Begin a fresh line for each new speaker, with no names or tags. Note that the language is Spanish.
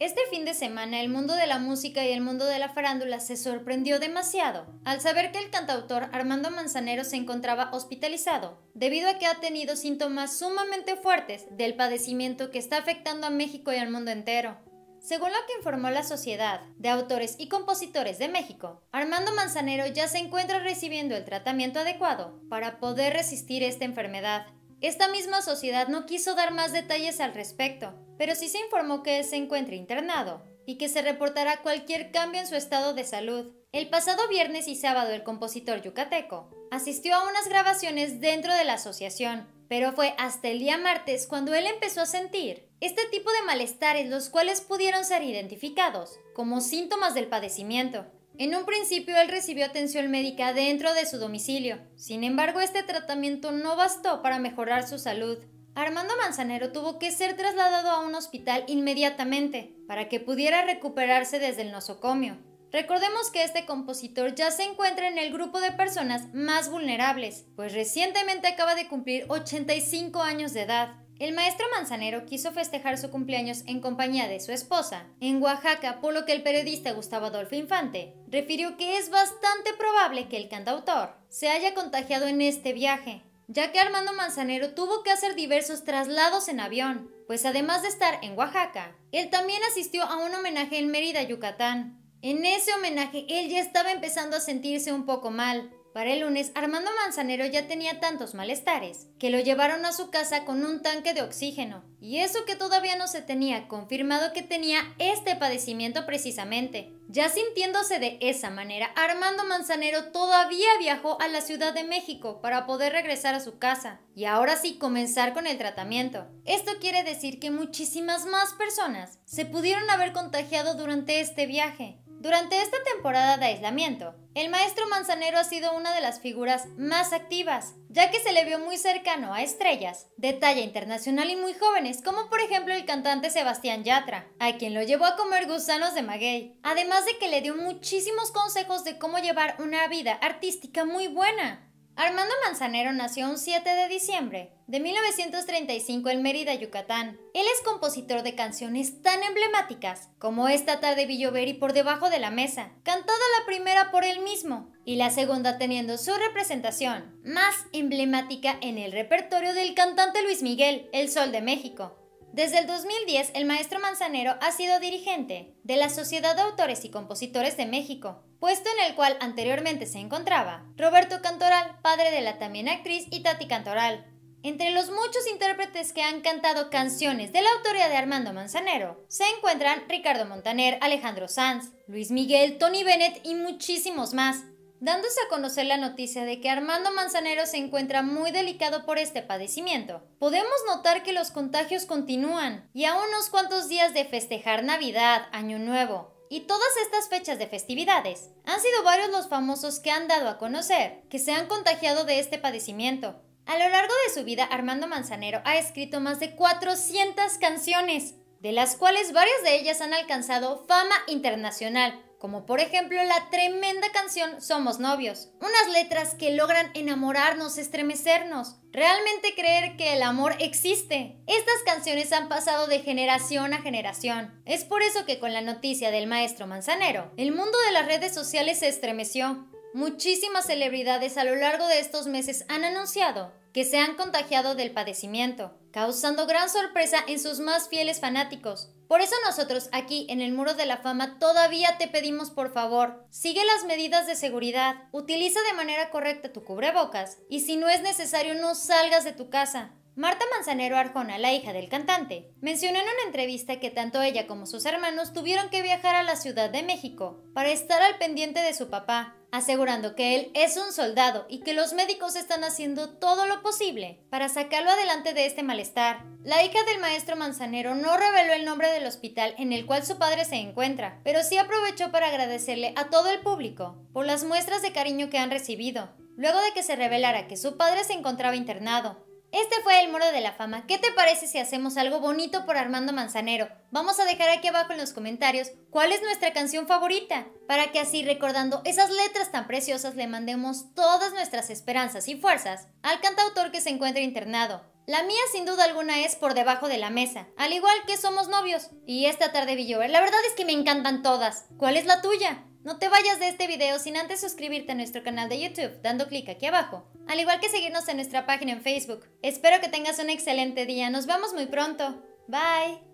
Este fin de semana el mundo de la música y el mundo de la farándula se sorprendió demasiado al saber que el cantautor Armando Manzanero se encontraba hospitalizado, debido a que ha tenido síntomas sumamente fuertes del padecimiento que está afectando a México y al mundo entero. Según lo que informó la Sociedad de Autores y Compositores de México, Armando Manzanero ya se encuentra recibiendo el tratamiento adecuado para poder resistir esta enfermedad. Esta misma sociedad no quiso dar más detalles al respecto, pero sí se informó que se encuentra internado y que se reportará cualquier cambio en su estado de salud. El pasado viernes y sábado el compositor yucateco asistió a unas grabaciones dentro de la asociación, pero fue hasta el día martes cuando él empezó a sentir este tipo de malestares los cuales pudieron ser identificados como síntomas del padecimiento. En un principio él recibió atención médica dentro de su domicilio, sin embargo este tratamiento no bastó para mejorar su salud, Armando Manzanero tuvo que ser trasladado a un hospital inmediatamente para que pudiera recuperarse desde el nosocomio. Recordemos que este compositor ya se encuentra en el grupo de personas más vulnerables, pues recientemente acaba de cumplir 85 años de edad. El maestro Manzanero quiso festejar su cumpleaños en compañía de su esposa, en Oaxaca, por lo que el periodista Gustavo Adolfo Infante refirió que es bastante probable que el cantautor se haya contagiado en este viaje, ya que Armando Manzanero tuvo que hacer diversos traslados en avión, pues además de estar en Oaxaca, él también asistió a un homenaje en Mérida, Yucatán. En ese homenaje él ya estaba empezando a sentirse un poco mal, para el lunes, Armando Manzanero ya tenía tantos malestares que lo llevaron a su casa con un tanque de oxígeno. Y eso que todavía no se tenía confirmado que tenía este padecimiento precisamente. Ya sintiéndose de esa manera, Armando Manzanero todavía viajó a la Ciudad de México para poder regresar a su casa y ahora sí comenzar con el tratamiento. Esto quiere decir que muchísimas más personas se pudieron haber contagiado durante este viaje durante esta temporada de aislamiento, el maestro Manzanero ha sido una de las figuras más activas, ya que se le vio muy cercano a estrellas de talla internacional y muy jóvenes, como por ejemplo el cantante Sebastián Yatra, a quien lo llevó a comer gusanos de maguey, además de que le dio muchísimos consejos de cómo llevar una vida artística muy buena. Armando Manzanero nació un 7 de diciembre de 1935 en Mérida, Yucatán. Él es compositor de canciones tan emblemáticas como Esta tarde llover y Por debajo de la mesa, cantada la primera por él mismo y la segunda teniendo su representación más emblemática en el repertorio del cantante Luis Miguel, El Sol de México. Desde el 2010, el maestro Manzanero ha sido dirigente de la Sociedad de Autores y Compositores de México, puesto en el cual anteriormente se encontraba Roberto Cantoral, padre de la también actriz y tati Cantoral. Entre los muchos intérpretes que han cantado canciones de la autoría de Armando Manzanero, se encuentran Ricardo Montaner, Alejandro Sanz, Luis Miguel, Tony Bennett y muchísimos más dándose a conocer la noticia de que Armando Manzanero se encuentra muy delicado por este padecimiento. Podemos notar que los contagios continúan y a unos cuantos días de festejar Navidad, Año Nuevo y todas estas fechas de festividades, han sido varios los famosos que han dado a conocer que se han contagiado de este padecimiento. A lo largo de su vida, Armando Manzanero ha escrito más de 400 canciones, de las cuales varias de ellas han alcanzado fama internacional, como por ejemplo la tremenda canción Somos novios, unas letras que logran enamorarnos, estremecernos, realmente creer que el amor existe. Estas canciones han pasado de generación a generación. Es por eso que con la noticia del maestro Manzanero, el mundo de las redes sociales se estremeció. Muchísimas celebridades a lo largo de estos meses han anunciado que se han contagiado del padecimiento, causando gran sorpresa en sus más fieles fanáticos, por eso nosotros aquí en el Muro de la Fama todavía te pedimos por favor, sigue las medidas de seguridad, utiliza de manera correcta tu cubrebocas y si no es necesario no salgas de tu casa. Marta Manzanero Arjona, la hija del cantante, mencionó en una entrevista que tanto ella como sus hermanos tuvieron que viajar a la Ciudad de México para estar al pendiente de su papá, asegurando que él es un soldado y que los médicos están haciendo todo lo posible para sacarlo adelante de este malestar. La hija del maestro Manzanero no reveló el nombre del hospital en el cual su padre se encuentra, pero sí aprovechó para agradecerle a todo el público por las muestras de cariño que han recibido, luego de que se revelara que su padre se encontraba internado este fue el Moro de la Fama. ¿Qué te parece si hacemos algo bonito por Armando Manzanero? Vamos a dejar aquí abajo en los comentarios cuál es nuestra canción favorita, para que así recordando esas letras tan preciosas le mandemos todas nuestras esperanzas y fuerzas al cantautor que se encuentra internado. La mía sin duda alguna es por debajo de la mesa, al igual que somos novios y esta tarde vi La verdad es que me encantan todas. ¿Cuál es la tuya? No te vayas de este video sin antes suscribirte a nuestro canal de YouTube dando clic aquí abajo, al igual que seguirnos en nuestra página en Facebook. Espero que tengas un excelente día, nos vemos muy pronto. Bye.